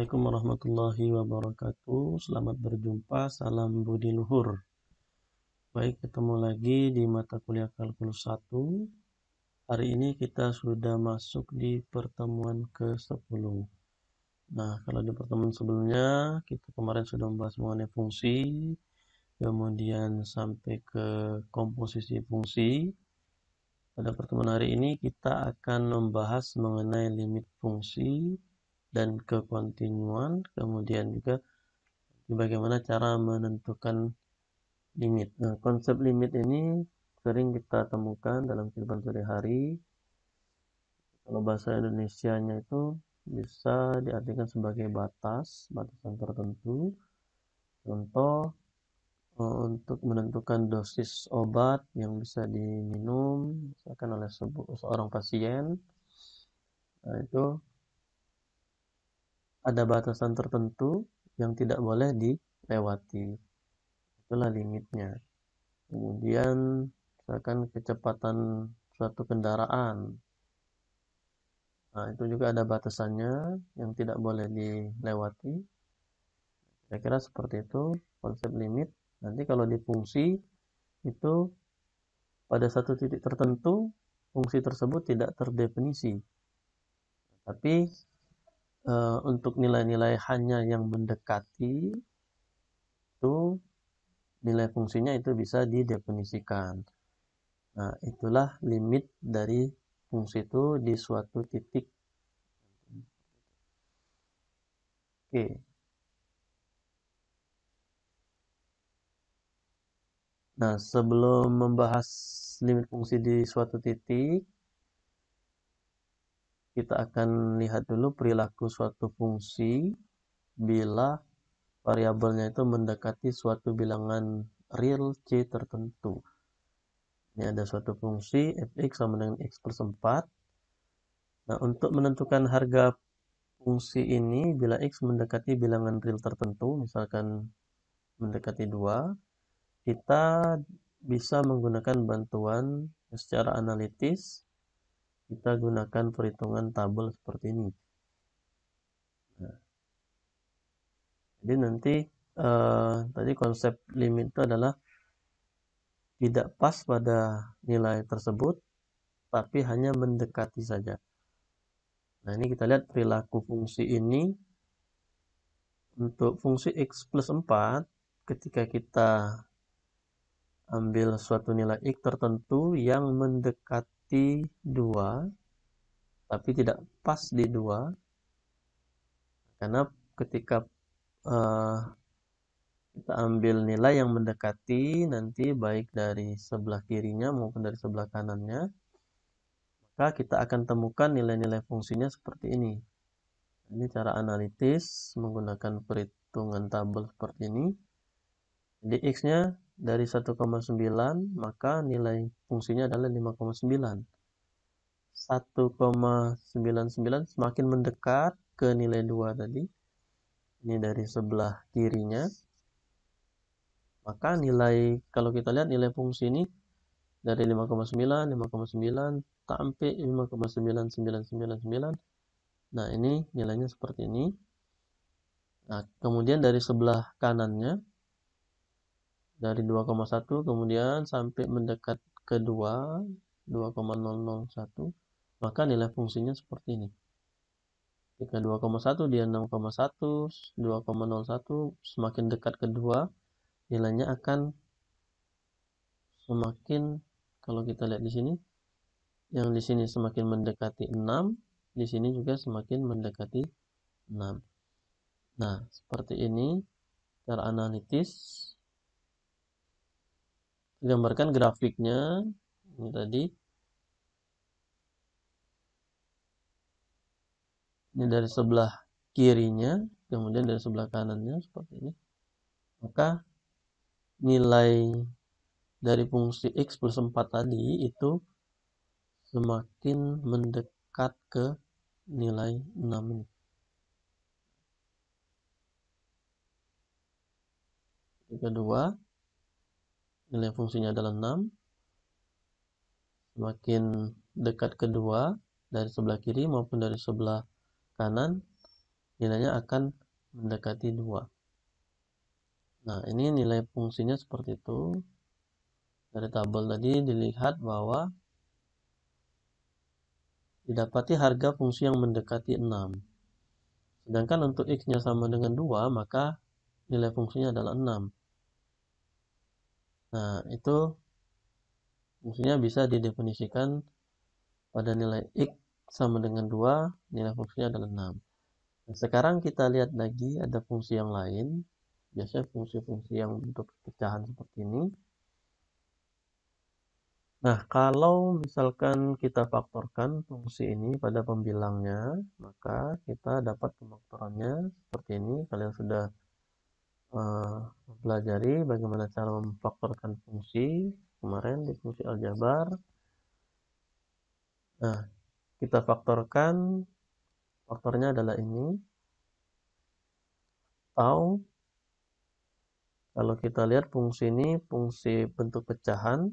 Assalamualaikum warahmatullahi wabarakatuh. Selamat berjumpa, salam budi luhur. Baik, ketemu lagi di mata kuliah kalkulus 1. Hari ini kita sudah masuk di pertemuan ke-10. Nah, kalau di pertemuan sebelumnya, kita kemarin sudah membahas mengenai fungsi, kemudian sampai ke komposisi fungsi. Pada pertemuan hari ini kita akan membahas mengenai limit fungsi, dan kekontinuan kemudian juga bagaimana cara menentukan limit nah konsep limit ini sering kita temukan dalam kehidupan sehari-hari kalau bahasa Indonesia-nya itu bisa diartikan sebagai batas batasan tertentu contoh eh, untuk menentukan dosis obat yang bisa diminum misalkan oleh seorang pasien nah, itu ada batasan tertentu yang tidak boleh dilewati. Itulah limitnya. Kemudian misalkan kecepatan suatu kendaraan. Nah, itu juga ada batasannya yang tidak boleh dilewati. Saya kira seperti itu konsep limit. Nanti kalau di fungsi itu pada satu titik tertentu fungsi tersebut tidak terdefinisi. Tapi Eh, untuk nilai-nilai hanya yang mendekati itu nilai fungsinya itu bisa didefinisikan. Nah, itulah limit dari fungsi itu di suatu titik. Oke. Nah, sebelum membahas limit fungsi di suatu titik, kita akan lihat dulu perilaku suatu fungsi bila variabelnya itu mendekati suatu bilangan real C tertentu. Ini ada suatu fungsi fx sama dengan x plus 4. Nah, untuk menentukan harga fungsi ini bila x mendekati bilangan real tertentu, misalkan mendekati 2, kita bisa menggunakan bantuan secara analitis kita gunakan perhitungan tabel seperti ini nah, jadi nanti eh, tadi konsep limit itu adalah tidak pas pada nilai tersebut tapi hanya mendekati saja nah ini kita lihat perilaku fungsi ini untuk fungsi x plus 4 ketika kita ambil suatu nilai x tertentu yang mendekati di 2 tapi tidak pas di 2 karena ketika uh, kita ambil nilai yang mendekati nanti baik dari sebelah kirinya maupun dari sebelah kanannya maka kita akan temukan nilai-nilai fungsinya seperti ini ini cara analitis menggunakan perhitungan tabel seperti ini jadi x nya dari 1,9 maka nilai fungsinya adalah 5,9 1,99 semakin mendekat ke nilai 2 tadi ini dari sebelah kirinya maka nilai kalau kita lihat nilai fungsi ini dari 5,9 5,9 sampai 5,9999 nah ini nilainya seperti ini nah kemudian dari sebelah kanannya dari 2,1 kemudian sampai mendekat ke 2 2,001 maka nilai fungsinya seperti ini jika 2,1 dia 6,1 2,01 semakin dekat ke 2 nilainya akan semakin kalau kita lihat di sini yang di sini semakin mendekati 6 di sini juga semakin mendekati 6 nah seperti ini cara analitis gambarkan grafiknya ini tadi ini dari sebelah kirinya kemudian dari sebelah kanannya seperti ini maka nilai dari fungsi x plus 4 tadi itu semakin mendekat ke nilai 6 ini. Kedua, nilai fungsinya adalah 6 semakin dekat kedua dari sebelah kiri maupun dari sebelah kanan nilainya akan mendekati 2 nah ini nilai fungsinya seperti itu dari tabel tadi dilihat bahwa didapati harga fungsi yang mendekati 6 sedangkan untuk x nya sama dengan 2 maka nilai fungsinya adalah 6 Nah, itu fungsinya bisa didefinisikan pada nilai x sama dengan 2, nilai fungsinya adalah 6. Nah, sekarang kita lihat lagi ada fungsi yang lain. Biasanya fungsi-fungsi yang untuk pecahan seperti ini. Nah, kalau misalkan kita faktorkan fungsi ini pada pembilangnya, maka kita dapat pemaktorannya seperti ini. Kalian sudah uh, bagaimana cara memfaktorkan fungsi kemarin di fungsi aljabar. Nah, kita faktorkan faktornya adalah ini Tau kalau kita lihat fungsi ini fungsi bentuk pecahan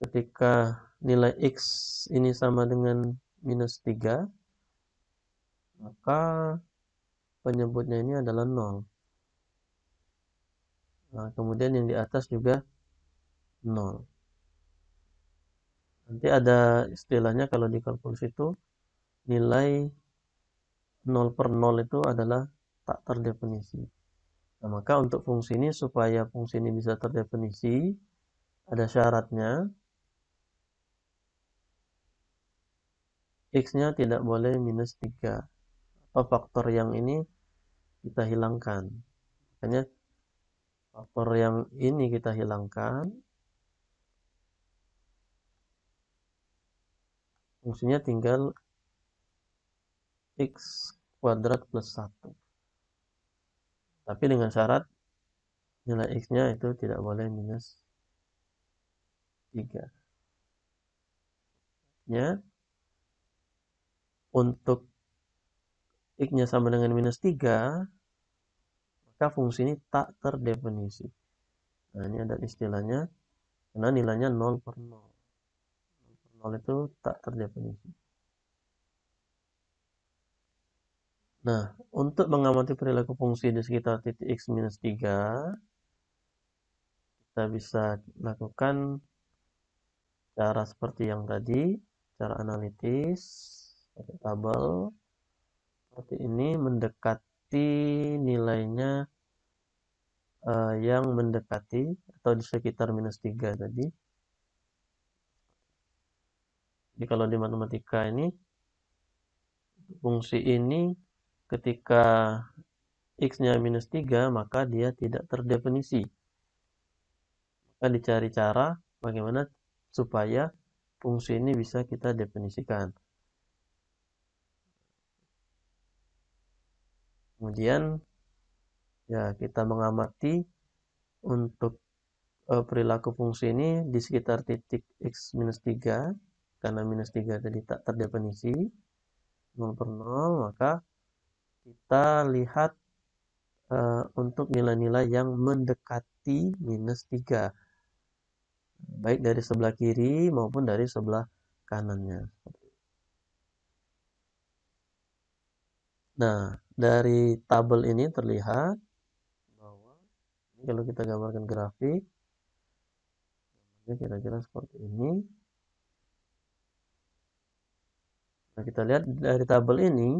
ketika nilai x ini sama dengan minus 3 maka penyebutnya ini adalah 0 nah, kemudian yang di atas juga 0 nanti ada istilahnya kalau di kalkulus itu nilai 0 per 0 itu adalah tak terdefinisi nah, maka untuk fungsi ini supaya fungsi ini bisa terdefinisi ada syaratnya x-nya tidak boleh minus 3 faktor yang ini kita hilangkan makanya faktor yang ini kita hilangkan fungsinya tinggal x kuadrat plus 1 tapi dengan syarat nilai x nya itu tidak boleh minus 3 ya untuk x-nya sama dengan minus 3, maka fungsi ini tak terdefinisi. Nah, ini ada istilahnya, karena nilainya 0 per 0. 0 per 0 itu tak terdefinisi. Nah, untuk mengamati perilaku fungsi di sekitar titik x minus 3, kita bisa lakukan cara seperti yang tadi, cara analitis, pakai tabel, seperti ini mendekati nilainya uh, yang mendekati atau di sekitar minus 3 tadi. Jadi kalau di matematika ini, fungsi ini ketika x-nya minus 3, maka dia tidak terdefinisi. Maka dicari cara bagaimana supaya fungsi ini bisa kita definisikan. kemudian ya kita mengamati untuk uh, perilaku fungsi ini di sekitar titik x minus tiga karena minus tiga tadi tak terdefinisi 0 per 0 maka kita lihat uh, untuk nilai-nilai yang mendekati minus tiga baik dari sebelah kiri maupun dari sebelah kanannya nah dari tabel ini terlihat bahwa kalau kita gambarkan grafik kira-kira seperti ini nah kita lihat dari tabel ini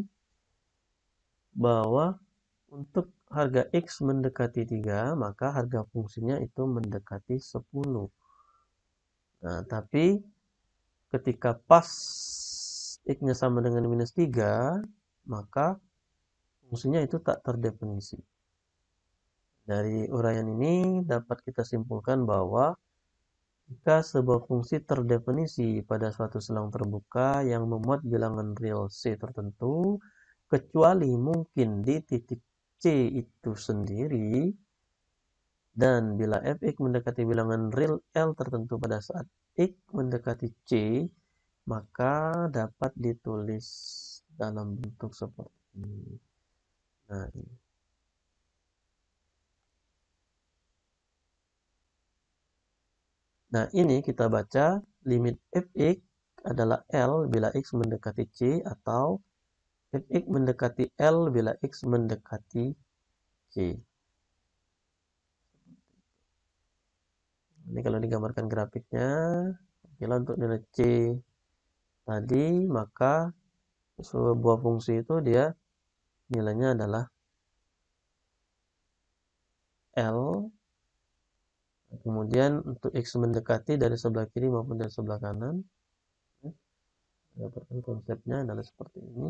bahwa untuk harga X mendekati 3 maka harga fungsinya itu mendekati 10 nah tapi ketika pas X nya sama dengan minus 3 maka Fungsinya itu tak terdefinisi. Dari uraian ini dapat kita simpulkan bahwa jika sebuah fungsi terdefinisi pada suatu selang terbuka yang memuat bilangan real C tertentu, kecuali mungkin di titik C itu sendiri, dan bila fx mendekati bilangan real L tertentu pada saat x mendekati C, maka dapat ditulis dalam bentuk seperti ini. Nah, ini. Iya. Nah, ini kita baca limit fx adalah L bila x mendekati C atau fx mendekati L bila x mendekati C. Ini kalau digambarkan grafiknya, bila untuk nilai C tadi, maka sebuah fungsi itu dia nilainya adalah L kemudian untuk X mendekati dari sebelah kiri maupun dari sebelah kanan ya, dapatkan konsepnya adalah seperti ini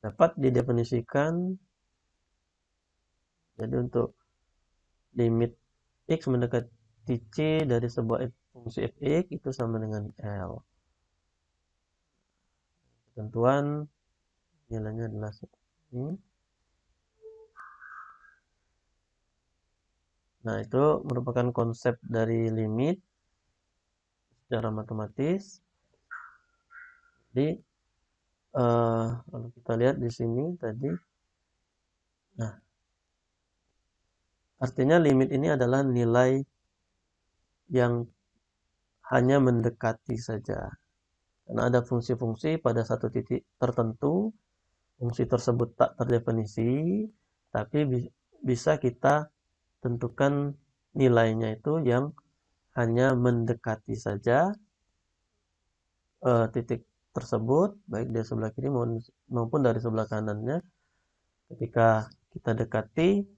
dapat didefinisikan jadi untuk limit X mendekati C dari sebuah fungsi fx itu sama dengan L ketentuan nilainya adalah ini hmm? Nah, itu merupakan konsep dari limit secara matematis. Jadi, uh, kalau kita lihat di sini tadi, nah, artinya limit ini adalah nilai yang hanya mendekati saja. karena ada fungsi-fungsi pada satu titik tertentu, fungsi tersebut tak terdefinisi, tapi bisa kita tentukan nilainya itu yang hanya mendekati saja uh, titik tersebut, baik dari sebelah kiri maupun dari sebelah kanannya. Ketika kita dekati,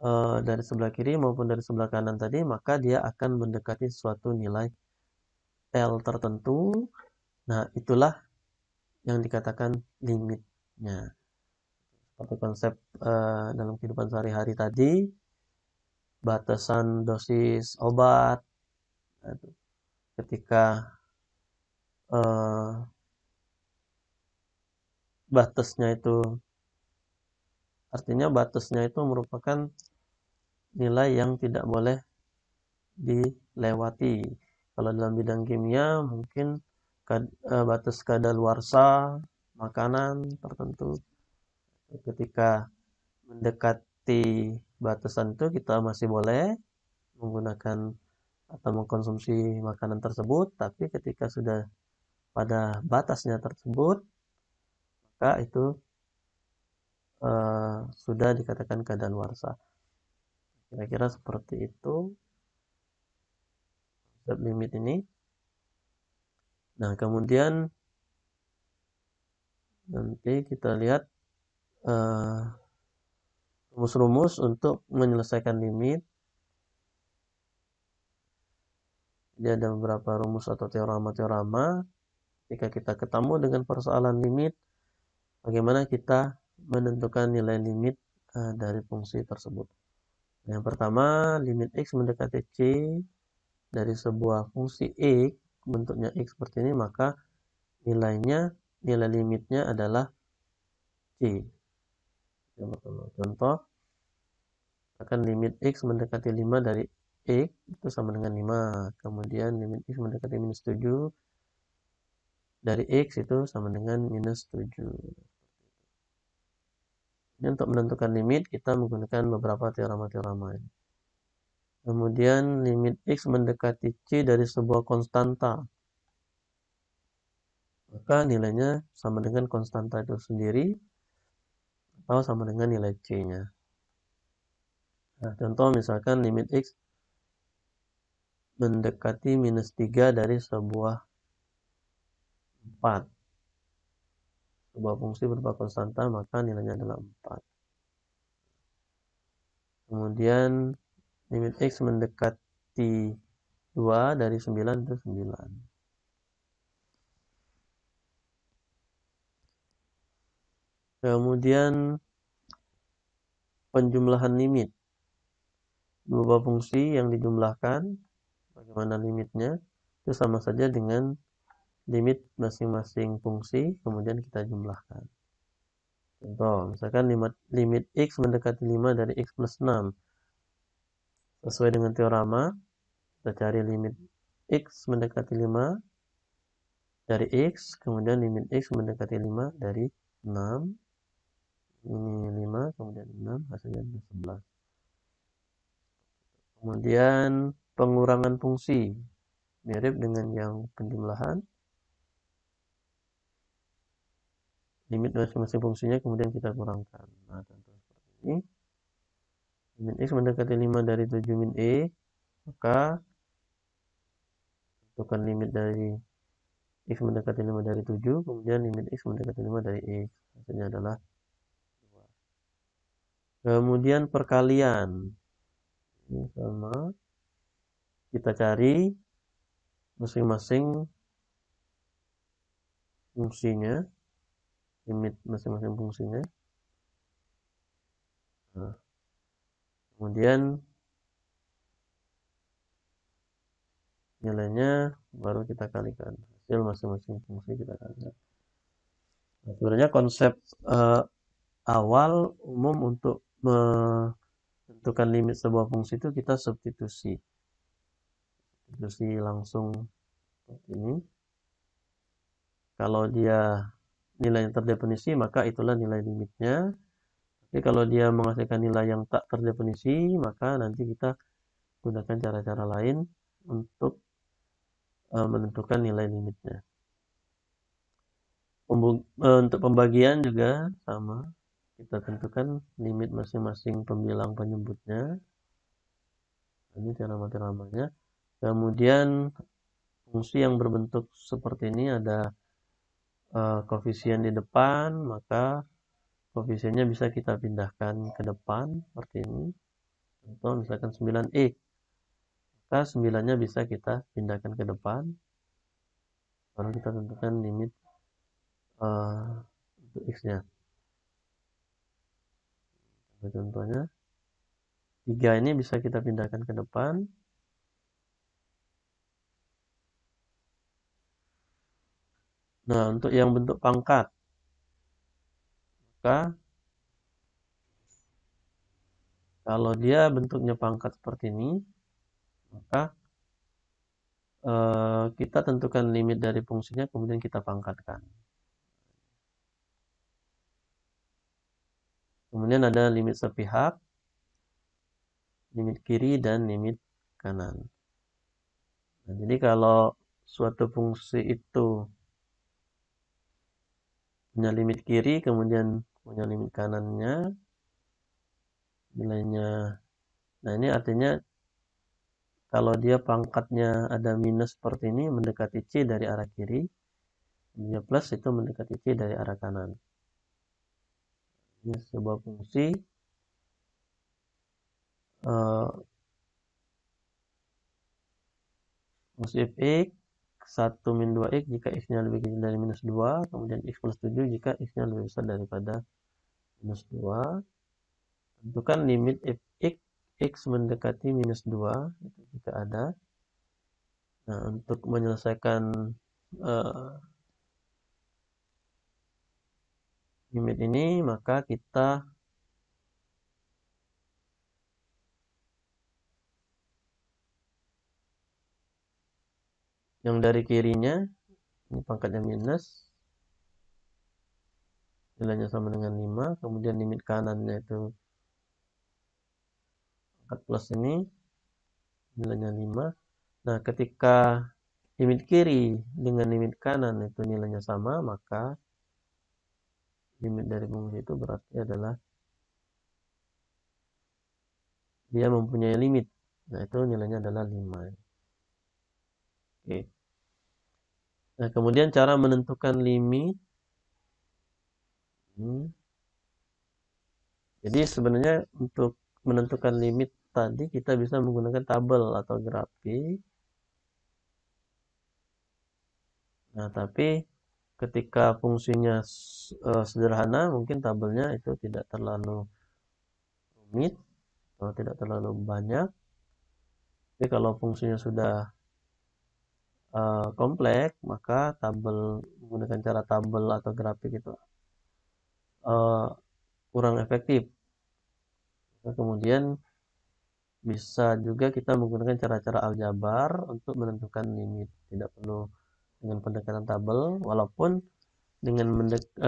Eh, dari sebelah kiri maupun dari sebelah kanan tadi, maka dia akan mendekati suatu nilai L tertentu. Nah, itulah yang dikatakan limitnya. Seperti konsep uh, dalam kehidupan sehari-hari tadi, batasan dosis obat, ketika uh, batasnya itu artinya batasnya itu merupakan nilai yang tidak boleh dilewati. Kalau dalam bidang kimia mungkin e, batas kadar kadaluarsa makanan tertentu. Ketika mendekati batasan itu kita masih boleh menggunakan atau mengkonsumsi makanan tersebut, tapi ketika sudah pada batasnya tersebut, maka itu uh, sudah dikatakan keadaan warsa kira-kira seperti itu limit ini nah kemudian nanti kita lihat eh, rumus-rumus uh, untuk menyelesaikan limit jadi ada beberapa rumus atau teorema-teorema jika kita ketemu dengan persoalan limit bagaimana kita menentukan nilai limit uh, dari fungsi tersebut yang pertama, limit x mendekati c dari sebuah fungsi x, bentuknya x seperti ini, maka nilainya, nilai limitnya adalah c. contoh, akan limit x mendekati 5 dari x itu sama dengan 5. Kemudian limit x mendekati minus 7 dari x itu sama dengan minus 7. Ini untuk menentukan limit kita menggunakan beberapa teorema-teorema ini. Kemudian limit X mendekati C dari sebuah konstanta. Maka nilainya sama dengan konstanta itu sendiri atau sama dengan nilai C-nya. Nah, contoh misalkan limit X mendekati minus 3 dari sebuah 4 sebuah fungsi berupa konstanta maka nilainya adalah 4 kemudian limit x mendekati 2 dari 9 itu 9 Kemudian penjumlahan limit. Berubah fungsi yang dijumlahkan, bagaimana limitnya, itu sama saja dengan limit masing-masing fungsi, kemudian kita jumlahkan. Contoh, misalkan limit, limit x mendekati 5 dari x plus 6. Sesuai dengan teorema, kita cari limit x mendekati 5 dari x, kemudian limit x mendekati 5 dari 6. Ini 5, kemudian 6, hasilnya 11. Kemudian pengurangan fungsi, mirip dengan yang penjumlahan. limit masing-masing fungsinya kemudian kita kurangkan nah contoh seperti ini min x mendekati 5 dari 7 min e maka tentukan limit dari x mendekati 5 dari 7 kemudian limit x mendekati 5 dari x hasilnya adalah 2 kemudian perkalian ini sama kita cari masing-masing fungsinya limit masing-masing fungsinya nah, kemudian nilainya baru kita kalikan hasil masing-masing fungsi kita kalikan nah, sebenarnya konsep uh, awal umum untuk menentukan limit sebuah fungsi itu kita substitusi substitusi langsung ini kalau dia nilai yang terdefinisi maka itulah nilai limitnya jadi kalau dia menghasilkan nilai yang tak terdefinisi maka nanti kita gunakan cara-cara lain untuk uh, menentukan nilai limitnya eh, untuk pembagian juga sama kita tentukan limit masing-masing pembilang penyebutnya ini cara mati kemudian fungsi yang berbentuk seperti ini ada Eh, koefisien di depan maka koefisiennya bisa kita pindahkan ke depan seperti ini contoh misalkan 9x e, maka 9 nya bisa kita pindahkan ke depan baru kita tentukan limit uh, untuk x nya contohnya 3 ini bisa kita pindahkan ke depan Nah, untuk yang bentuk pangkat, maka kalau dia bentuknya pangkat seperti ini, maka eh, kita tentukan limit dari fungsinya, kemudian kita pangkatkan. Kemudian ada limit sepihak, limit kiri, dan limit kanan. Nah, jadi kalau suatu fungsi itu punya limit kiri kemudian punya limit kanannya nilainya nah ini artinya kalau dia pangkatnya ada minus seperti ini mendekati C dari arah kiri dia plus itu mendekati C dari arah kanan ini sebuah fungsi uh, fungsi fx 1 min 2x jika x-nya lebih kecil dari minus 2, kemudian x plus 7 jika x-nya lebih besar daripada minus 2. Tentukan limit f x, x mendekati minus 2, itu jika ada. Nah, untuk menyelesaikan uh, limit ini, maka kita yang dari kirinya ini pangkatnya minus nilainya sama dengan 5 kemudian limit kanannya itu pangkat plus ini nilainya 5 nah ketika limit kiri dengan limit kanan itu nilainya sama maka limit dari fungsi itu berarti adalah dia mempunyai limit. Nah, itu nilainya adalah 5. Oke. Nah, kemudian cara menentukan limit. Hmm. Jadi sebenarnya untuk menentukan limit tadi kita bisa menggunakan tabel atau grafik. Nah, tapi ketika fungsinya uh, sederhana, mungkin tabelnya itu tidak terlalu rumit atau tidak terlalu banyak. Tapi kalau fungsinya sudah Eh, komplek kompleks maka tabel menggunakan cara tabel atau grafik itu eh, kurang efektif kemudian bisa juga kita menggunakan cara-cara aljabar untuk menentukan limit tidak perlu dengan pendekatan tabel walaupun dengan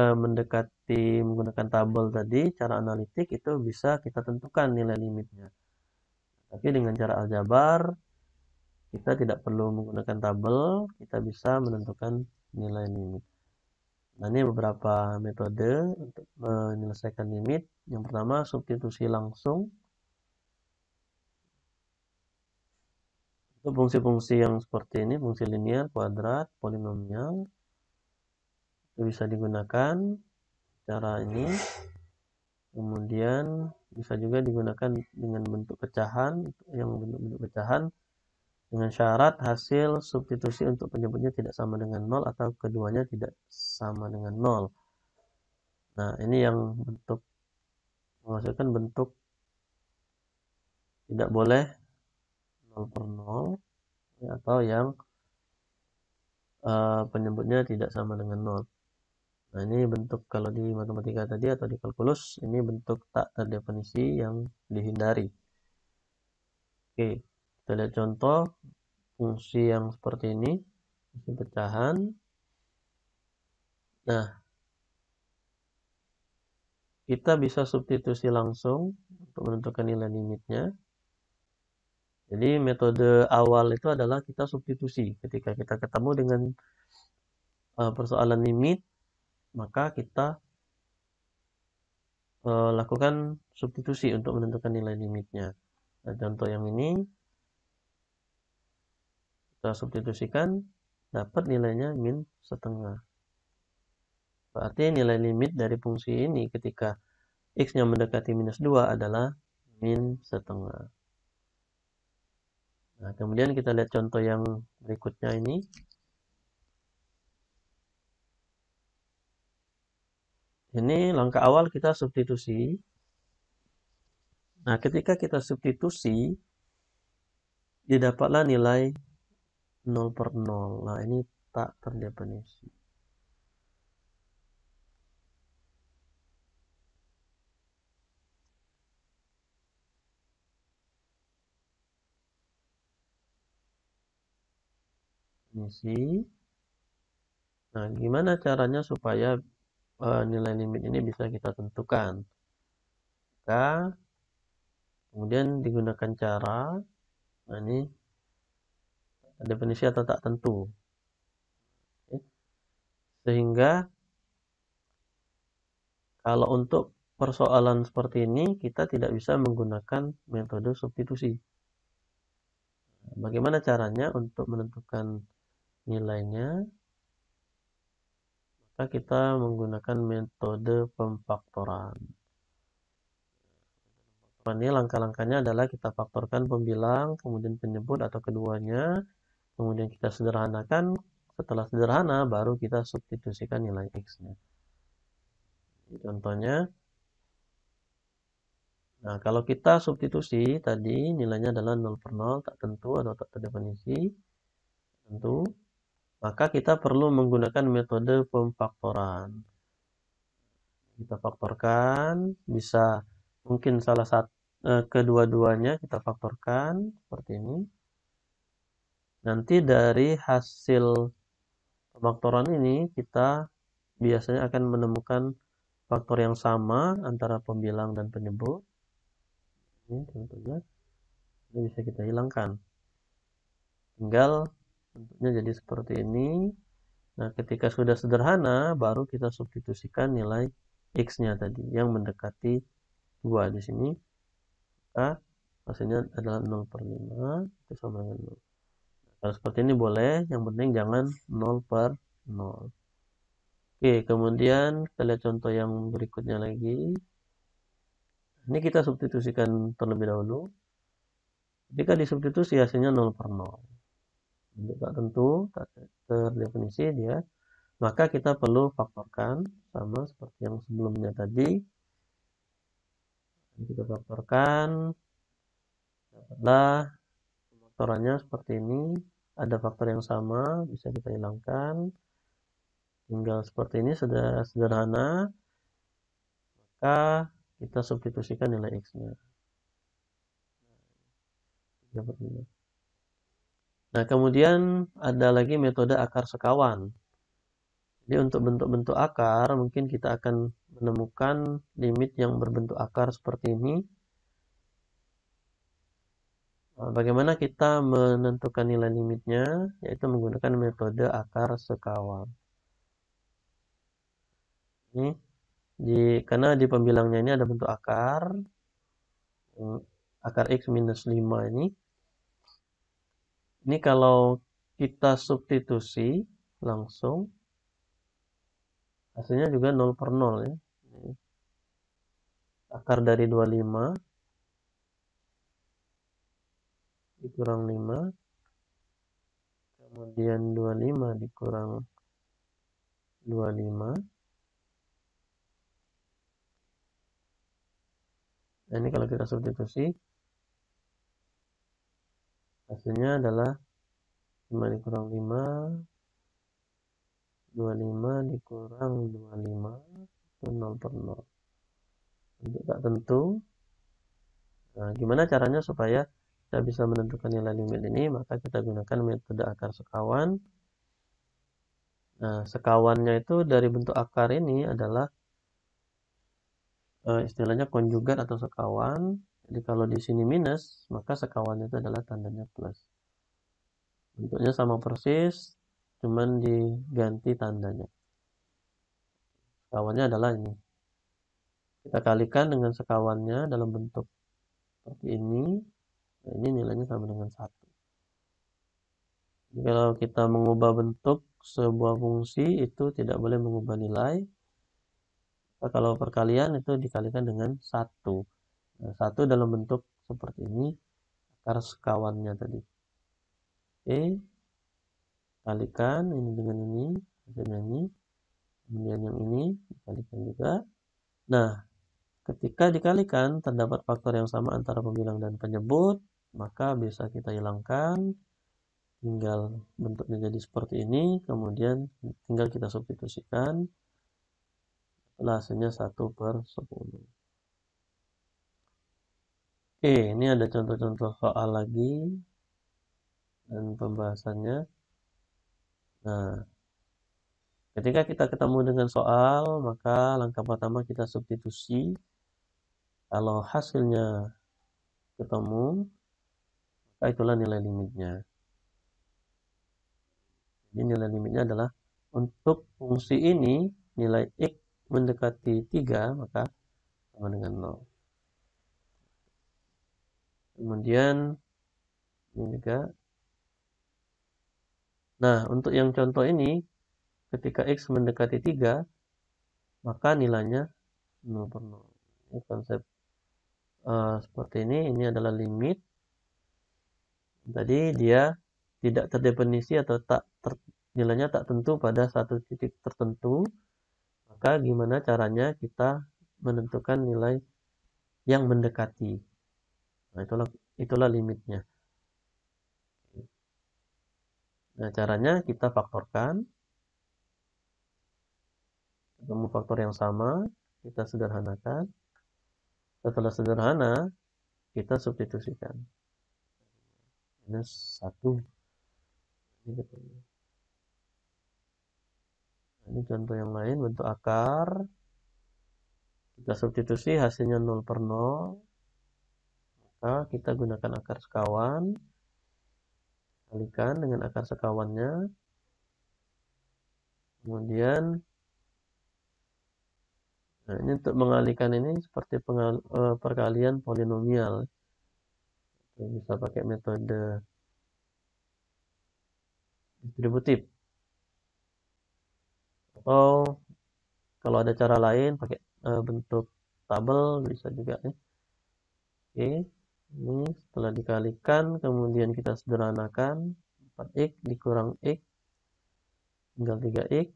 eh, mendekati menggunakan tabel tadi cara analitik itu bisa kita tentukan nilai limitnya tapi dengan cara aljabar kita tidak perlu menggunakan tabel kita bisa menentukan nilai limit nah ini beberapa metode untuk menyelesaikan limit yang pertama substitusi langsung untuk fungsi-fungsi yang seperti ini fungsi linear, kuadrat, polinomial itu bisa digunakan cara ini kemudian bisa juga digunakan dengan bentuk pecahan yang bentuk-bentuk pecahan dengan syarat hasil substitusi untuk penyebutnya tidak sama dengan nol atau keduanya tidak sama dengan nol. Nah, ini yang bentuk menghasilkan bentuk tidak boleh 0 per 0 atau yang uh, penyebutnya tidak sama dengan nol. Nah, ini bentuk kalau di matematika tadi atau di kalkulus, ini bentuk tak terdefinisi yang dihindari. Oke. Okay. Kita lihat contoh fungsi yang seperti ini, fungsi pecahan. Nah, kita bisa substitusi langsung untuk menentukan nilai limitnya. Jadi metode awal itu adalah kita substitusi. Ketika kita ketemu dengan eh, persoalan limit, maka kita eh, lakukan substitusi untuk menentukan nilai limitnya. Nah, contoh yang ini kita substitusikan, dapat nilainya min setengah. Berarti nilai limit dari fungsi ini ketika x-nya mendekati minus 2 adalah min setengah. Nah, kemudian kita lihat contoh yang berikutnya ini. Ini langkah awal kita substitusi. Nah, ketika kita substitusi, didapatlah nilai 0 per 0 nah ini tak terdefinisi definisi nah gimana caranya supaya uh, nilai limit ini bisa kita tentukan kita kemudian digunakan cara nah ini definisi atau tak tentu sehingga kalau untuk persoalan seperti ini kita tidak bisa menggunakan metode substitusi bagaimana caranya untuk menentukan nilainya maka kita menggunakan metode pemfaktoran ini langkah-langkahnya adalah kita faktorkan pembilang kemudian penyebut atau keduanya kemudian kita sederhanakan setelah sederhana baru kita substitusikan nilai x-nya contohnya nah kalau kita substitusi tadi nilainya adalah 0 per 0 tak tentu atau tak terdefinisi tentu maka kita perlu menggunakan metode pemfaktoran kita faktorkan bisa mungkin salah satu eh, kedua-duanya kita faktorkan seperti ini Nanti dari hasil pemaktoran ini kita biasanya akan menemukan faktor yang sama antara pembilang dan penyebut. Ini tentunya ini bisa kita hilangkan. Tinggal bentuknya jadi seperti ini. Nah, ketika sudah sederhana, baru kita substitusikan nilai x-nya tadi yang mendekati 2 di sini. a hasilnya adalah 0 per 5 itu sama dengan 0 kalau seperti ini boleh, yang penting jangan 0 per 0. Oke, kemudian kita lihat contoh yang berikutnya lagi. Ini kita substitusikan terlebih dahulu. Jika disubstitusi hasilnya 0 per 0. Untuk tak tentu, tak terdefinisi dia, maka kita perlu faktorkan sama seperti yang sebelumnya tadi. Kita faktorkan, dapatlah faktorannya seperti ini ada faktor yang sama bisa kita hilangkan tinggal seperti ini sudah sederhana maka kita substitusikan nilai x nya nah kemudian ada lagi metode akar sekawan jadi untuk bentuk-bentuk akar mungkin kita akan menemukan limit yang berbentuk akar seperti ini Eh, bagaimana kita menentukan nilai limitnya? Yaitu menggunakan metode akar sekawan. Ini, di, karena di pembilangnya ini ada bentuk akar. Hmm, akar X minus 5 ini. Ini kalau kita substitusi langsung. Hasilnya juga 0 per 0 ya. Akar dari 25 dikurang 5 kemudian 25 dikurang 25 nah ini kalau kita substitusi hasilnya adalah 5 dikurang 5 25 dikurang 25 itu 0 per 0 untuk tak tentu nah, gimana caranya supaya kita bisa menentukan nilai limit ini maka kita gunakan metode akar sekawan nah sekawannya itu dari bentuk akar ini adalah e, istilahnya konjugat atau sekawan jadi kalau di sini minus maka sekawannya itu adalah tandanya plus bentuknya sama persis cuman diganti tandanya sekawannya adalah ini kita kalikan dengan sekawannya dalam bentuk seperti ini nah, ini nilainya sama dengan satu Jadi, kalau kita mengubah bentuk sebuah fungsi itu tidak boleh mengubah nilai nah, kalau perkalian itu dikalikan dengan satu nah, satu dalam bentuk seperti ini akar sekawannya tadi oke kalikan ini dengan ini dengan ini kemudian yang ini dikalikan juga nah ketika dikalikan terdapat faktor yang sama antara pembilang dan penyebut maka bisa kita hilangkan tinggal bentuknya jadi seperti ini kemudian tinggal kita substitusikan hasilnya 1 per 10 oke ini ada contoh-contoh soal lagi dan pembahasannya nah ketika kita ketemu dengan soal maka langkah pertama kita substitusi kalau hasilnya ketemu Nah, itulah nilai limitnya. Jadi nilai limitnya adalah untuk fungsi ini nilai x mendekati 3 maka sama dengan 0. Kemudian ini juga. Nah, untuk yang contoh ini ketika x mendekati 3 maka nilainya 0 0. Ini konsep uh, seperti ini, ini adalah limit jadi dia tidak terdefinisi atau tak ter, nilainya tak tentu pada satu titik tertentu. Maka gimana caranya kita menentukan nilai yang mendekati? Nah, itulah itulah limitnya. Nah, caranya kita faktorkan ketemu faktor yang sama, kita sederhanakan. Setelah sederhana, kita substitusikan minus 1 ini nah, ini contoh yang lain bentuk akar kita substitusi hasilnya nol per nol, maka kita gunakan akar sekawan kalikan dengan akar sekawannya kemudian nah ini untuk mengalihkan ini seperti pengal, eh, perkalian polinomial bisa pakai metode distributif atau kalau ada cara lain pakai uh, bentuk tabel bisa juga ya. oke ini setelah dikalikan kemudian kita sederhanakan 4x dikurang x tinggal 3x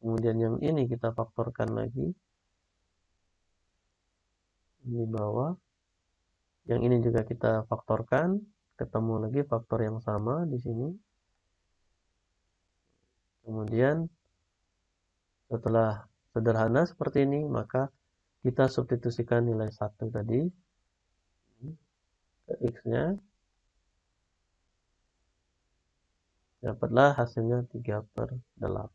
kemudian yang ini kita faktorkan lagi di bawah yang ini juga kita faktorkan, ketemu lagi faktor yang sama di sini. Kemudian setelah sederhana seperti ini, maka kita substitusikan nilai satu tadi ke x-nya. Dapatlah hasilnya 3 per 8.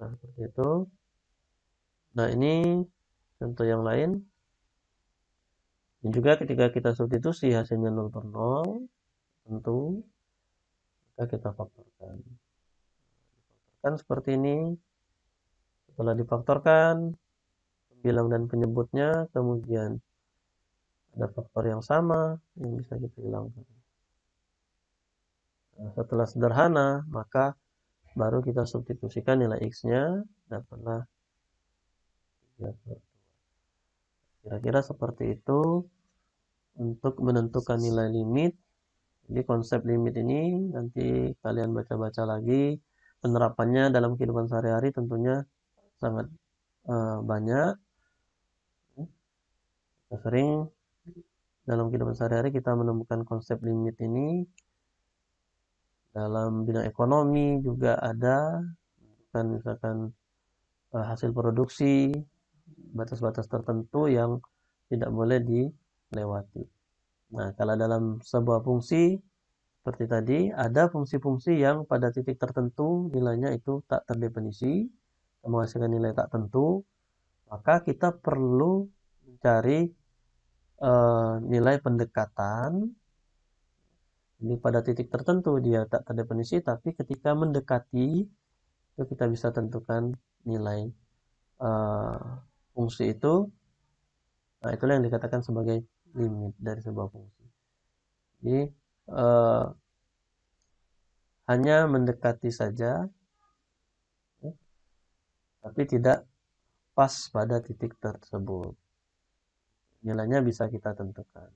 Nah, seperti itu. Nah, ini contoh yang lain. Dan juga ketika kita substitusi hasilnya 0 per 0, tentu maka kita faktorkan. Kan seperti ini. Setelah difaktorkan, bilang dan penyebutnya, kemudian ada faktor yang sama yang bisa kita hilangkan. Nah, setelah sederhana, maka baru kita substitusikan nilai x-nya dapatlah 3 per kira-kira seperti itu untuk menentukan nilai limit jadi konsep limit ini nanti kalian baca-baca lagi penerapannya dalam kehidupan sehari-hari tentunya sangat uh, banyak kita sering dalam kehidupan sehari-hari kita menemukan konsep limit ini dalam bidang ekonomi juga ada misalkan uh, hasil produksi batas-batas tertentu yang tidak boleh dilewati. Nah, kalau dalam sebuah fungsi seperti tadi, ada fungsi-fungsi yang pada titik tertentu nilainya itu tak terdefinisi, menghasilkan nilai tak tentu, maka kita perlu mencari uh, nilai pendekatan. Ini pada titik tertentu dia tak terdefinisi, tapi ketika mendekati itu kita bisa tentukan nilai uh, fungsi itu nah itulah yang dikatakan sebagai limit dari sebuah fungsi jadi eh, hanya mendekati saja eh, tapi tidak pas pada titik tersebut nilainya bisa kita tentukan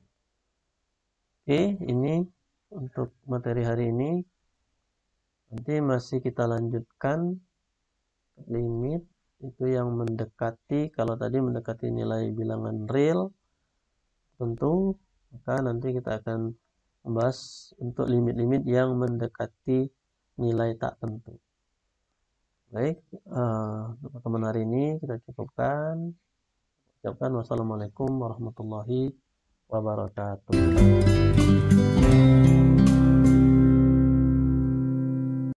oke ini untuk materi hari ini nanti masih kita lanjutkan limit itu yang mendekati kalau tadi mendekati nilai bilangan real tentu maka nanti kita akan membahas untuk limit-limit yang mendekati nilai tak tentu baik eh, teman-teman hari ini kita cukupkan ucapkan wassalamualaikum warahmatullahi wabarakatuh